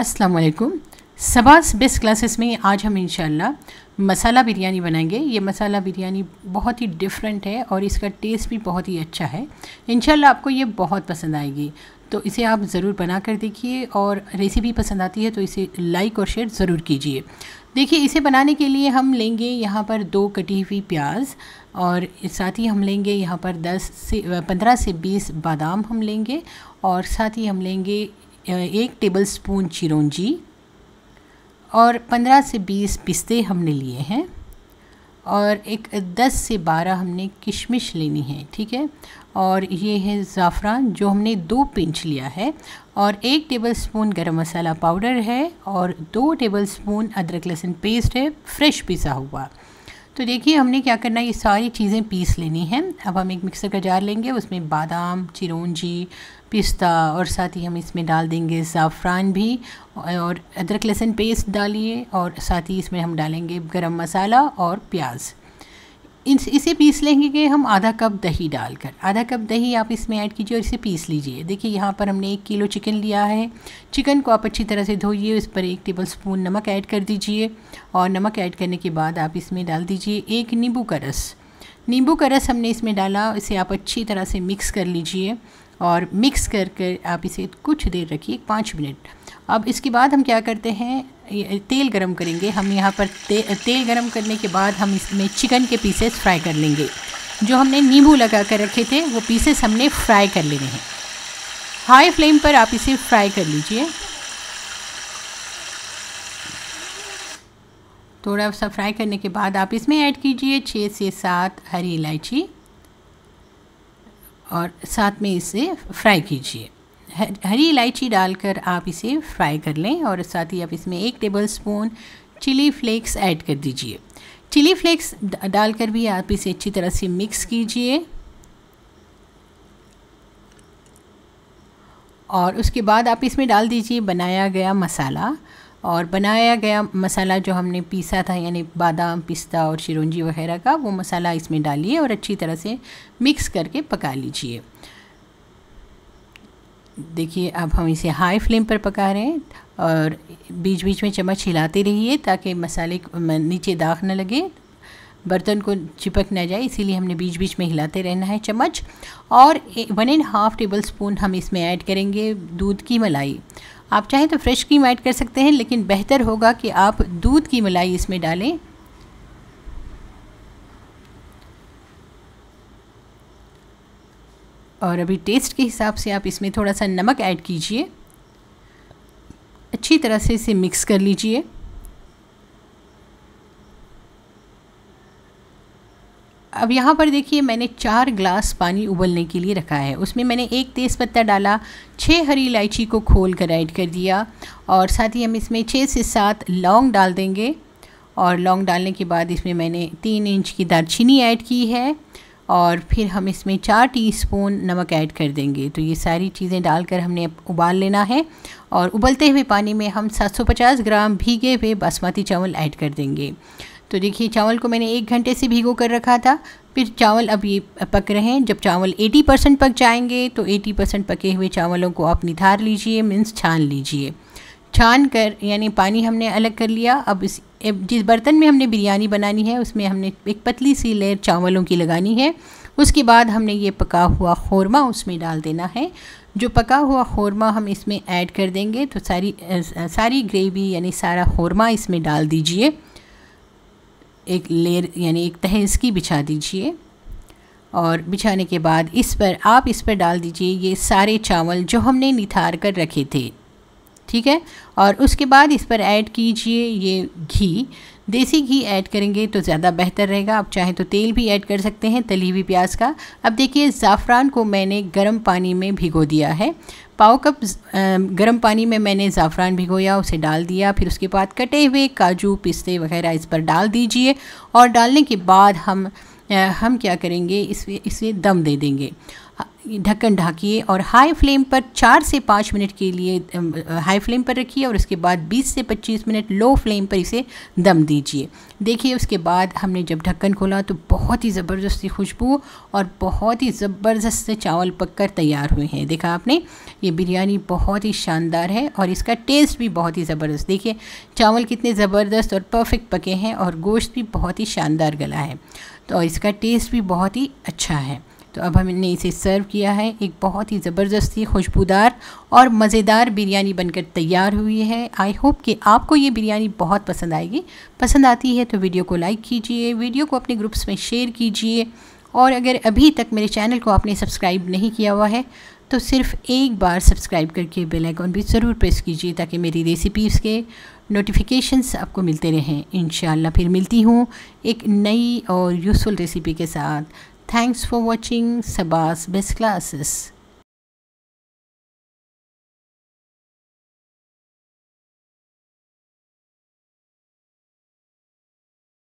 अस्सलाम वालेकुम सबास best classes में आज हम इंशाल्लाह मसाला बिरयानी बनाएंगे ये मसाला बिरयानी बहुत ही डिफरेंट है और इसका टेस्ट भी बहुत ही अच्छा है इंशाल्लाह आपको ये बहुत पसंद आएगी तो इसे आप ज़रूर बना कर देखिए और रेसिपी पसंद आती है तो इसे लाइक और शेयर ज़रूर कीजिए देखिए इसे बनाने के लिए हम लेंगे यहाँ पर दो कटी हुई प्याज और साथ ही हम लेंगे यहाँ पर 10 से 15 से 20 बादाम हम लेंगे और साथ ही हम लेंगे एक टेबल स्पून चिरौंजी और 15 से 20 पिस्ते हमने लिए हैं और एक 10 से 12 हमने किशमिश लेनी है ठीक है और ये है ज़ाफ़रान जो हमने दो पिंच लिया है और एक टेबल स्पून गर्म मसाला पाउडर है और दो टेबल स्पून अदरक लहसुन पेस्ट है फ्रेश पिसा हुआ तो देखिए हमने क्या करना है ये सारी चीज़ें पीस लेनी हैं अब हम एक मिक्सर का जार लेंगे उसमें बादाम चिरौंजी पिस्ता और साथ ही हम इसमें डाल देंगे ज़ाफ़रान भी और अदरक लहसुन पेस्ट डालिए और साथ ही इसमें हम डालेंगे गरम मसाला और प्याज़ इस इसे पीस लेंगे कि हम आधा कप दही डालकर आधा कप दही आप इसमें ऐड कीजिए और इसे पीस लीजिए देखिए यहाँ पर हमने एक किलो चिकन लिया है चिकन को आप अच्छी तरह से धोइए इस पर एक टेबल स्पून नमक ऐड कर दीजिए और नमक ऐड करने के बाद आप इसमें डाल दीजिए एक नींबू का रस नींबू का रस हमने इसमें डाला इसे आप अच्छी तरह से मिक्स कर लीजिए और मिक्स कर कर आप इसे कुछ देर रखिए पाँच मिनट अब इसके बाद हम क्या करते हैं तेल गरम करेंगे हम यहाँ पर ते, तेल गरम करने के बाद हम इसमें चिकन के पीसेस फ्राई कर लेंगे जो हमने नींबू लगा कर रखे थे वो पीसेस हमने फ्राई कर लेने हैं हाई फ्लेम पर आप इसे फ्राई कर लीजिए थोड़ा सा फ्राई करने के बाद आप इसमें ऐड कीजिए छः से सात हरी इलायची और साथ में इसे फ्राई कीजिए हरी इलायची डालकर आप इसे फ्राई कर लें और साथ ही आप इसमें एक tablespoon chilli flakes add कर दीजिए चिली फ्लेक्स डालकर भी आप इसे अच्छी तरह से मिक्स कीजिए और उसके बाद आप इसमें डाल दीजिए बनाया गया मसाला और बनाया गया मसाला जो हमने पीसा था यानी बादाम पिस्ता और चिरौंजी वगैरह का वो मसाला इसमें डालिए और अच्छी तरह से मिक्स करके पका लीजिए देखिए अब हम इसे हाई फ्लेम पर पका रहे हैं और बीच बीच में चम्मच हिलाते रहिए ताकि मसाले नीचे दाग न लगे बर्तन को चिपक ना जाए इसीलिए हमने बीच बीच में हिलाते रहना है चम्मच और one and half tablespoon हम इसमें ऐड करेंगे दूध की मलाई आप चाहें तो फ्रेश क्रीम ऐड कर सकते हैं लेकिन बेहतर होगा कि आप दूध की मलाई इसमें डालें और अभी टेस्ट के हिसाब से आप इसमें थोड़ा सा नमक ऐड कीजिए अच्छी तरह से इसे मिक्स कर लीजिए अब यहाँ पर देखिए मैंने चार ग्लास पानी उबलने के लिए रखा है उसमें मैंने एक तेज़पत्ता डाला छः हरी इलायची को खोल कर ऐड कर दिया और साथ ही हम इसमें छः से सात लौंग डाल देंगे और लौंग डालने के बाद इसमें मैंने तीन इंच की दालचीनी ऐड की है और फिर हम इसमें चार टीस्पून नमक ऐड कर देंगे तो ये सारी चीज़ें डालकर हमने उबाल लेना है और उबलते हुए पानी में हम 750 ग्राम भीगे हुए बासमती चावल ऐड कर देंगे तो देखिए चावल को मैंने एक घंटे से भिगो कर रखा था फिर चावल अब ये पक रहे हैं जब चावल 80 परसेंट पक जाएंगे तो 80 परसेंट पके हुए चावलों को आप निथार लीजिए मीन्स छान लीजिए छान कर यानी पानी हमने अलग कर लिया अब इस जिस बर्तन में हमने बिरयानी बनानी है उसमें हमने एक पतली सी लेयर चावलों की लगानी है उसके बाद हमने ये पका हुआ खोरमा उसमें डाल देना है जो पका हुआ खोरमा हम इसमें ऐड कर देंगे तो सारी सारी ग्रेवी यानी सारा खोरमा इसमें डाल दीजिए एक लेयर यानी एक तहज़ की बिछा दीजिए और बिछाने के बाद इस पर आप इस पर डाल दीजिए ये सारे चावल जो हमने निथार कर रखे थे ठीक है और उसके बाद इस पर ऐड कीजिए ये घी देसी घी ऐड करेंगे तो ज़्यादा बेहतर रहेगा आप चाहे तो तेल भी ऐड कर सकते हैं तली हुई प्याज का अब देखिए ज़ाफ़रान को मैंने गर्म पानी में भिगो दिया है पाव कप गर्म पानी में मैंने ज़ाफ़रान भिगोया उसे डाल दिया फिर उसके बाद कटे हुए काजू पिस्ते वगैरह इस पर डाल दीजिए और डालने के बाद हम हम क्या करेंगे इस इसे दम दे देंगे ढक्कन ढाकिए और हाई फ्लेम पर चार से पाँच मिनट के लिए हाई फ्लेम पर रखिए और उसके बाद 20 से 25 मिनट लो फ्लेम पर इसे दम दीजिए देखिए उसके बाद हमने जब ढक्कन खोला तो बहुत ही ज़बरदस्त खुशबू और बहुत ही ज़बरदस्त से चावल पककर तैयार हुए हैं देखा आपने ये बिरयानी बहुत ही शानदार है और इसका टेस्ट भी बहुत ही ज़बरदस्त देखिए चावल कितने ज़बरदस्त और परफेक्ट पके हैं और गोश्त भी बहुत ही शानदार गला है तो इसका टेस्ट भी बहुत ही अच्छा है तो अब हमने इसे सर्व किया है एक बहुत ही ज़बरदस्ती खुशबूदार और मज़ेदार बिरयानी बनकर तैयार हुई है आई होप कि आपको ये बिरयानी बहुत पसंद आएगी पसंद आती है तो वीडियो को लाइक कीजिए वीडियो को अपने ग्रुप्स में शेयर कीजिए और अगर अभी तक मेरे चैनल को आपने सब्सक्राइब नहीं किया हुआ है तो सिर्फ एक बार सब्सक्राइब करके बेल आइकॉन भी ज़रूर प्रेस कीजिए ताकि मेरी रेसिपीज़ के नोटिफिकेशंस आपको मिलते रहें इन फिर मिलती हूँ एक नई और यूज़फुल रेसिपी के साथ Thanks for watching Sabah's Best Classes.